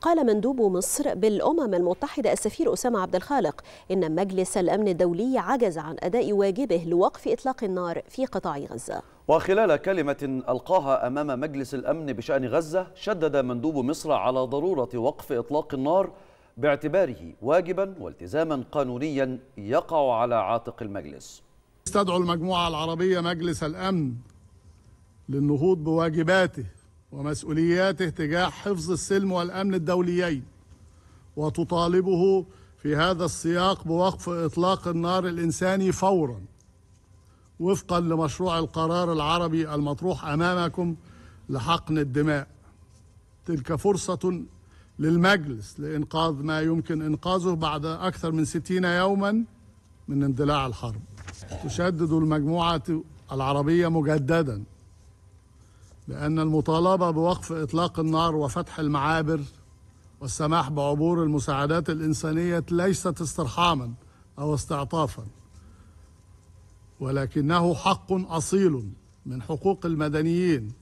قال مندوب مصر بالأمم المتحدة السفير أسامة عبد الخالق إن مجلس الأمن الدولي عجز عن أداء واجبه لوقف إطلاق النار في قطاع غزة وخلال كلمة ألقاها أمام مجلس الأمن بشأن غزة شدد مندوب مصر على ضرورة وقف إطلاق النار باعتباره واجبا والتزاما قانونيا يقع على عاتق المجلس استدعو المجموعة العربية مجلس الأمن للنهوض بواجباته ومسؤولياته تجاه حفظ السلم والأمن الدوليين وتطالبه في هذا السياق بوقف إطلاق النار الإنساني فورا وفقا لمشروع القرار العربي المطروح أمامكم لحقن الدماء تلك فرصة للمجلس لإنقاذ ما يمكن إنقاذه بعد أكثر من ستين يوما من اندلاع الحرب تشدد المجموعة العربية مجددا بأن المطالبة بوقف إطلاق النار وفتح المعابر والسماح بعبور المساعدات الإنسانية ليست استرحاما أو استعطافا ولكنه حق أصيل من حقوق المدنيين